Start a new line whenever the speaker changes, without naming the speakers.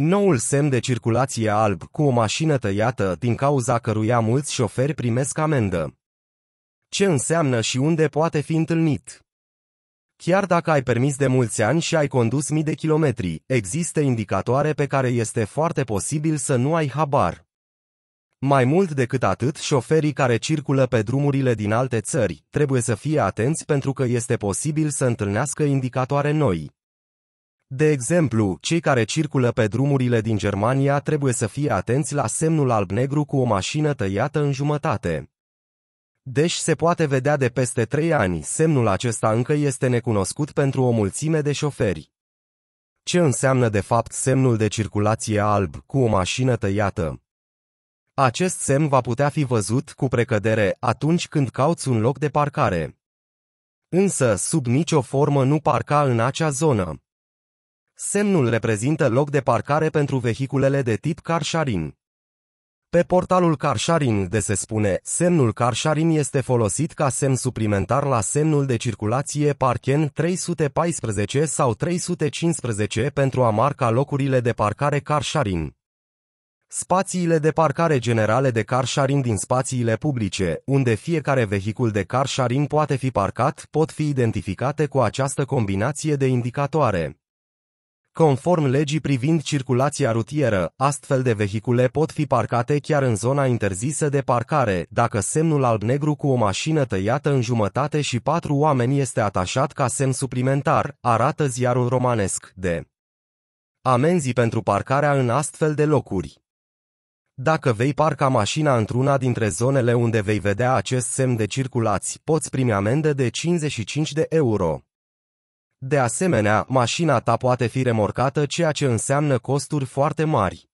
Noul semn de circulație alb cu o mașină tăiată din cauza căruia mulți șoferi primesc amendă. Ce înseamnă și unde poate fi întâlnit? Chiar dacă ai permis de mulți ani și ai condus mii de kilometri, există indicatoare pe care este foarte posibil să nu ai habar. Mai mult decât atât, șoferii care circulă pe drumurile din alte țări trebuie să fie atenți pentru că este posibil să întâlnească indicatoare noi. De exemplu, cei care circulă pe drumurile din Germania trebuie să fie atenți la semnul alb-negru cu o mașină tăiată în jumătate. Deși se poate vedea de peste trei ani, semnul acesta încă este necunoscut pentru o mulțime de șoferi. Ce înseamnă de fapt semnul de circulație alb cu o mașină tăiată? Acest semn va putea fi văzut cu precădere atunci când cauți un loc de parcare. Însă, sub nicio formă nu parca în acea zonă. Semnul reprezintă loc de parcare pentru vehiculele de tip carșarin. Pe portalul Carșarin de se spune, semnul Carșarin este folosit ca semn suplimentar la semnul de circulație Parken 314 sau 315 pentru a marca locurile de parcare Carșarin. Spațiile de parcare generale de carșarin din spațiile publice, unde fiecare vehicul de carșarin poate fi parcat, pot fi identificate cu această combinație de indicatoare. Conform legii privind circulația rutieră, astfel de vehicule pot fi parcate chiar în zona interzisă de parcare, dacă semnul alb-negru cu o mașină tăiată în jumătate și patru oameni este atașat ca semn suplimentar, arată ziarul romanesc de amenzii pentru parcarea în astfel de locuri. Dacă vei parca mașina într-una dintre zonele unde vei vedea acest semn de circulați, poți primi amendă de 55 de euro. De asemenea, mașina ta poate fi remorcată ceea ce înseamnă costuri foarte mari.